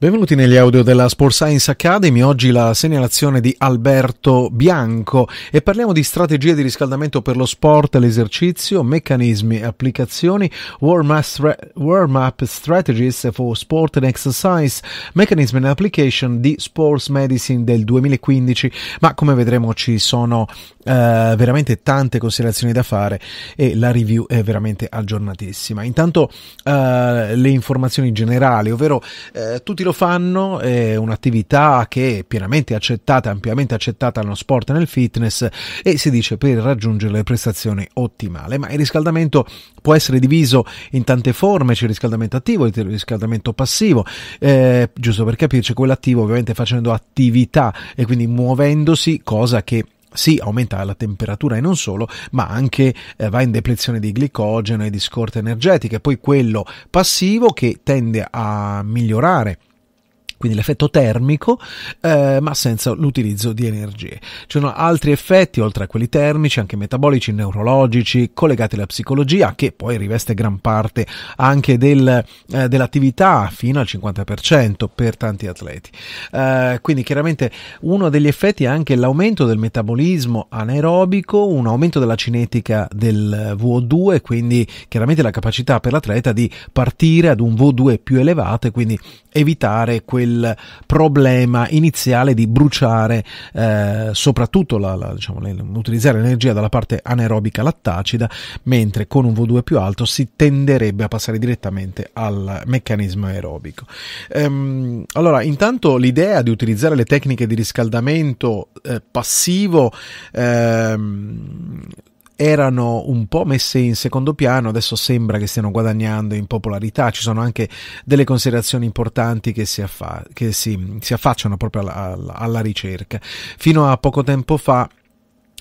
Benvenuti negli audio della Sports Science Academy, oggi la segnalazione di Alberto Bianco e parliamo di strategie di riscaldamento per lo sport, l'esercizio, meccanismi e applicazioni, warm up, strategies for sport and exercise, mechanism and application di sports medicine del 2015, ma come vedremo ci sono eh, veramente tante considerazioni da fare e la review è veramente aggiornatissima. Intanto eh, le informazioni generali, ovvero eh, tutti lo fanno, è un'attività che è pienamente accettata, ampiamente accettata nello sport e nel fitness e si dice per raggiungere le prestazioni ottimali. Ma il riscaldamento può essere diviso in tante forme, c'è il riscaldamento attivo, il riscaldamento passivo, eh, giusto per capirci, quello attivo ovviamente facendo attività e quindi muovendosi, cosa che sì, aumenta la temperatura e non solo, ma anche eh, va in deplezione di glicogeno e di scorte energetiche. Poi quello passivo che tende a migliorare quindi l'effetto termico, eh, ma senza l'utilizzo di energie. Ci sono altri effetti, oltre a quelli termici, anche metabolici, neurologici, collegati alla psicologia, che poi riveste gran parte anche del, eh, dell'attività, fino al 50% per tanti atleti. Eh, quindi chiaramente uno degli effetti è anche l'aumento del metabolismo anaerobico, un aumento della cinetica del VO2, quindi chiaramente la capacità per l'atleta di partire ad un VO2 più elevato e quindi evitare quel quel problema iniziale di bruciare eh, soprattutto la, la, diciamo, utilizzare l'energia dalla parte anaerobica lattacida, mentre con un V2 più alto si tenderebbe a passare direttamente al meccanismo aerobico. Ehm, allora, intanto l'idea di utilizzare le tecniche di riscaldamento eh, passivo ehm, erano un po' messe in secondo piano, adesso sembra che stiano guadagnando in popolarità, ci sono anche delle considerazioni importanti che si, affa che si, si affacciano proprio alla, alla, alla ricerca. Fino a poco tempo fa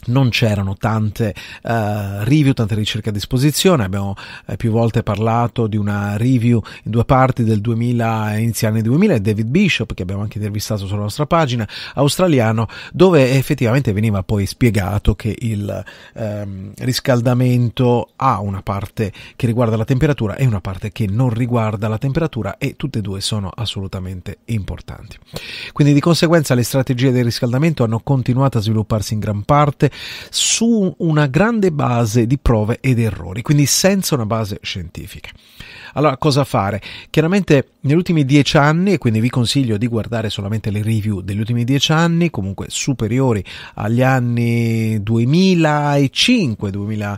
non c'erano tante uh, review, tante ricerche a disposizione, abbiamo eh, più volte parlato di una review in due parti del 2000, eh, inizio anni 2000, David Bishop, che abbiamo anche intervistato sulla nostra pagina, australiano, dove effettivamente veniva poi spiegato che il ehm, riscaldamento ha una parte che riguarda la temperatura e una parte che non riguarda la temperatura e tutte e due sono assolutamente importanti. Quindi di conseguenza le strategie del riscaldamento hanno continuato a svilupparsi in gran parte, scienze su una grande base di prove ed errori, quindi senza una base scientifica. Allora, cosa fare? Chiaramente negli ultimi dieci anni, e quindi vi consiglio di guardare solamente le review degli ultimi dieci anni, comunque superiori agli anni 2005-2010,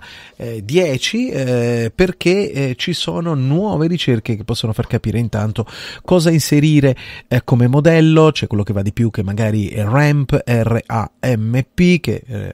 eh, perché eh, ci sono nuove ricerche che possono far capire intanto cosa inserire eh, come modello, c'è quello che va di più che magari è RAMP, R-A-M-P, che eh,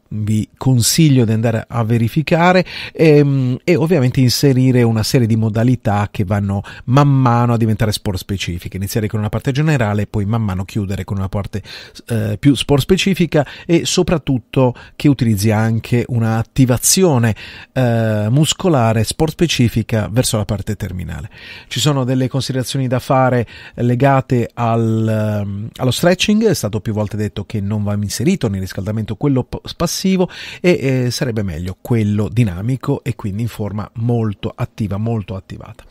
vi consiglio di andare a verificare e, ehm, e, ovviamente inserire una serie di modalità che vanno man mano a diventare sport specifiche, iniziare con una parte generale e poi man mano chiudere con una parte eh, più sport specifica e soprattutto che utilizzi anche un'attivazione eh, muscolare sport specifica verso la parte terminale. Ci sono delle considerazioni da fare legate al, ehm, allo stretching, è stato più volte detto che non va inserito nel riscaldamento quello passivo passivo e eh, sarebbe meglio quello dinamico e quindi in forma molto attiva, molto attivata.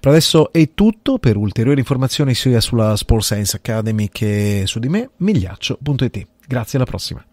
Per adesso è tutto, per ulteriori informazioni sia sulla Sports Science Academy che su di me, migliaccio.it. Grazie, alla prossima.